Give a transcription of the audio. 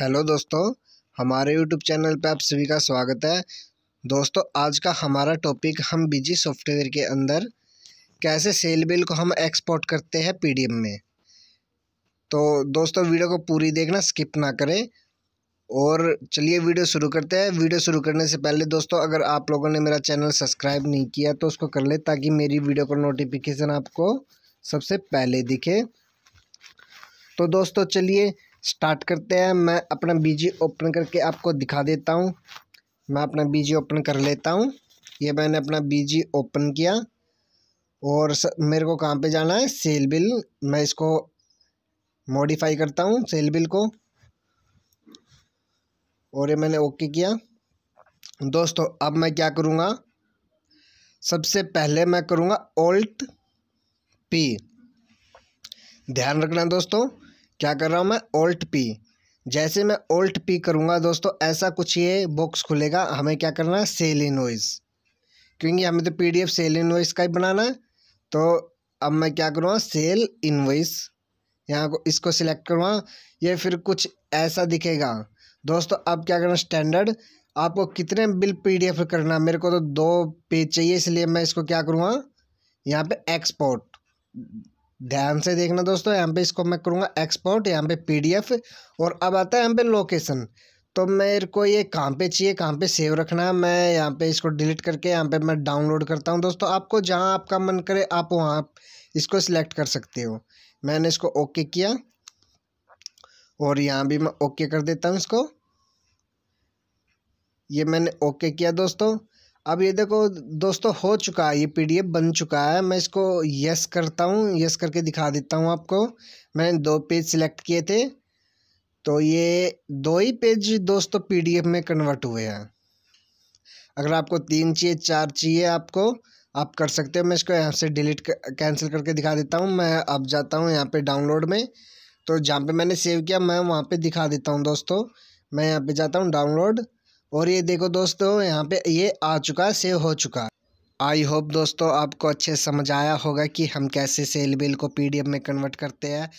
hello दोस्तों हमारे YouTube channel पर आप सभी का स्वागत है दोस्तों आज का हमारा टॉपिक हम बिजी सॉफ्टवेयर के अंदर कैसे सेल बिल को हम एक्सपोर्ट करते हैं पीडीएम में तो दोस्तों वीडियो को पूरी देखना स्किप ना करें और चलिए वीडियो शुरू करते हैं वीडियो शुरू करने से पहले दोस्तों अगर आप लोगों ने मेरा चैनल सब्सक्राइब नहीं किया तो उसको कर ले ताकि मेरी वीडियो का नोटिफिकेशन आपको सबसे पहले दिखे तो दोस्तों चलिए स्टार्ट करते हैं मैं अपना बीजी ओपन करके आपको दिखा देता हूँ मैं अपना बीजी ओपन कर लेता हूँ ये मैंने अपना बीजी ओपन किया और स, मेरे को कहाँ पे जाना है सेल बिल मैं इसको मॉडिफाई करता हूँ सेल बिल को और ये मैंने ओके किया दोस्तों अब मैं क्या करूँगा सबसे पहले मैं करूँगा ओल्ट पी ध्यान रखना दोस्तों क्या कर रहा हूँ मैं ओल्ट पी जैसे मैं ओल्ट पी करूँगा दोस्तों ऐसा कुछ ये बॉक्स खुलेगा हमें क्या करना है सेल सेलिनोइज क्योंकि हमें तो P D F sale invoice का ही बनाना है तो अब मैं क्या करूँगा सेल इन्वॉइस यहाँ को इसको सिलेक्ट करूँगा ये फिर कुछ ऐसा दिखेगा दोस्तों अब क्या करना स्टैंडर्ड आपको कितने बिल पीडीएफ करना मेरे को तो दो पेज चाहिए इसलिए मैं इसको क्या करूँगा यहाँ पे एक्सपोर्ट ध्यान से देखना दोस्तों यहाँ पे इसको मैं करूँगा एक्सपोर्ट यहाँ पे पीडीएफ और अब आता है यहाँ पे लोकेशन तो मेरे को ये कहाँ पे चाहिए कहाँ पे सेव रखना है मैं यहाँ पे इसको डिलीट करके यहाँ पे मैं डाउनलोड करता हूँ दोस्तों आपको जहाँ आपका मन करे आप वहाँ इसको सिलेक्ट कर सकते हो मैंने इसको ओके किया और यहाँ भी मैं ओके कर देता हूँ इसको ये मैंने ओके किया दोस्तों अब ये देखो दोस्तों हो चुका है ये पीडीएफ बन चुका है मैं इसको यस करता हूँ यस करके दिखा देता हूँ आपको मैंने दो पेज सिलेक्ट किए थे तो ये दो ही पेज दोस्तों पीडीएफ में कन्वर्ट हुए हैं अगर आपको तीन चाहिए चार चाहिए आपको आप कर सकते हो मैं इसको यहाँ से डिलीट कैंसिल करके दिखा देता हूँ मैं अब जाता हूँ यहाँ पे डाउनलोड में तो जहाँ पे मैंने सेव किया मैं वहाँ पे दिखा देता हूँ दोस्तों मैं यहाँ पे जाता हूँ डाउनलोड और ये देखो दोस्तों यहाँ पे ये आ चुका सेव हो चुका आई होप दोस्तों आपको अच्छे समझ आया होगा कि हम कैसे सेल बिल को पीडीएफ में कन्वर्ट करते हैं